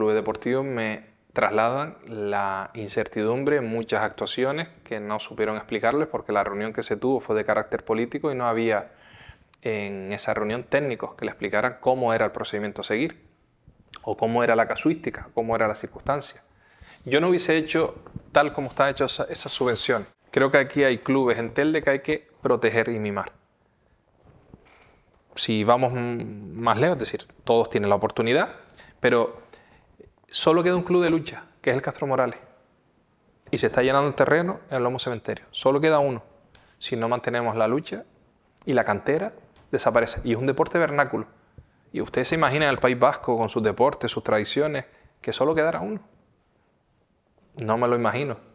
clubes deportivos me trasladan la incertidumbre en muchas actuaciones que no supieron explicarles porque la reunión que se tuvo fue de carácter político y no había en esa reunión técnicos que le explicaran cómo era el procedimiento a seguir o cómo era la casuística, cómo era la circunstancia. Yo no hubiese hecho tal como está hecha esa, esa subvención. Creo que aquí hay clubes en Telde que hay que proteger y mimar. Si vamos más lejos, es decir, todos tienen la oportunidad, pero solo queda un club de lucha, que es el Castro Morales. Y se está llenando el terreno en el Lomo Cementerio. Solo queda uno. Si no mantenemos la lucha y la cantera, desaparece. Y es un deporte vernáculo. Y ustedes se imaginan el País Vasco con sus deportes, sus tradiciones, que solo quedara uno. No me lo imagino.